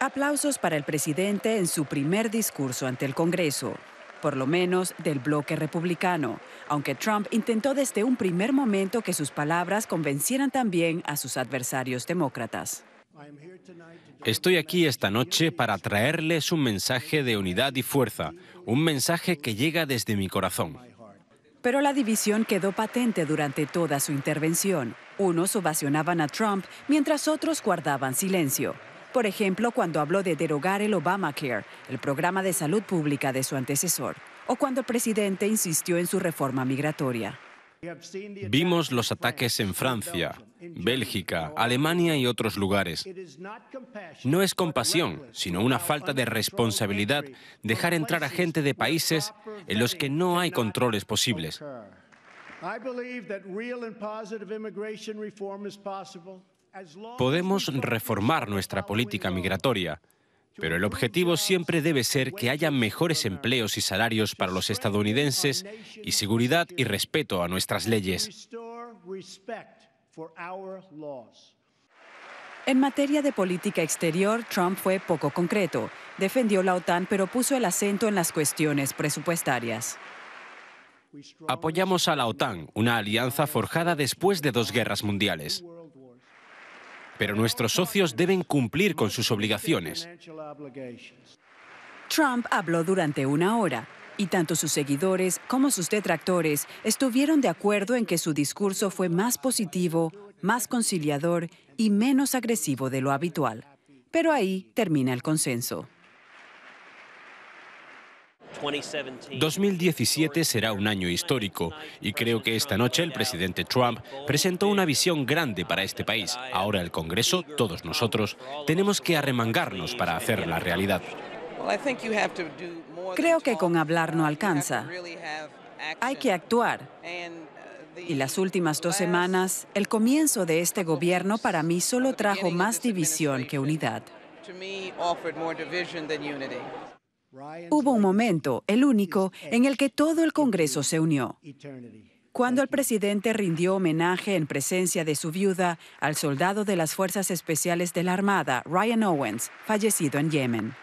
Aplausos para el presidente en su primer discurso ante el Congreso, por lo menos del bloque republicano, aunque Trump intentó desde un primer momento que sus palabras convencieran también a sus adversarios demócratas. Estoy aquí esta noche para traerles un mensaje de unidad y fuerza, un mensaje que llega desde mi corazón. Pero la división quedó patente durante toda su intervención. Unos ovacionaban a Trump mientras otros guardaban silencio. Por ejemplo, cuando habló de derogar el Obamacare, el programa de salud pública de su antecesor, o cuando el presidente insistió en su reforma migratoria. Vimos los ataques en Francia, Bélgica, Alemania y otros lugares. No es compasión, sino una falta de responsabilidad dejar entrar a gente de países en los que no hay controles posibles. Podemos reformar nuestra política migratoria, pero el objetivo siempre debe ser que haya mejores empleos y salarios para los estadounidenses y seguridad y respeto a nuestras leyes. En materia de política exterior, Trump fue poco concreto. Defendió la OTAN, pero puso el acento en las cuestiones presupuestarias. Apoyamos a la OTAN, una alianza forjada después de dos guerras mundiales. Pero nuestros socios deben cumplir con sus obligaciones. Trump habló durante una hora. Y tanto sus seguidores como sus detractores estuvieron de acuerdo en que su discurso fue más positivo, más conciliador y menos agresivo de lo habitual. Pero ahí termina el consenso. 2017 será un año histórico y creo que esta noche el presidente Trump presentó una visión grande para este país. Ahora el Congreso, todos nosotros, tenemos que arremangarnos para hacerla realidad. Creo que con hablar no uh, alcanza. Hay que actuar. Uh, y las últimas dos semanas, el comienzo de este gobierno para mí solo trajo más división que unidad. Hubo un momento, el único, en el que todo el Congreso se unió. Cuando el presidente rindió homenaje en presencia de su viuda al soldado de las Fuerzas Especiales de la Armada, Ryan Owens, fallecido en Yemen.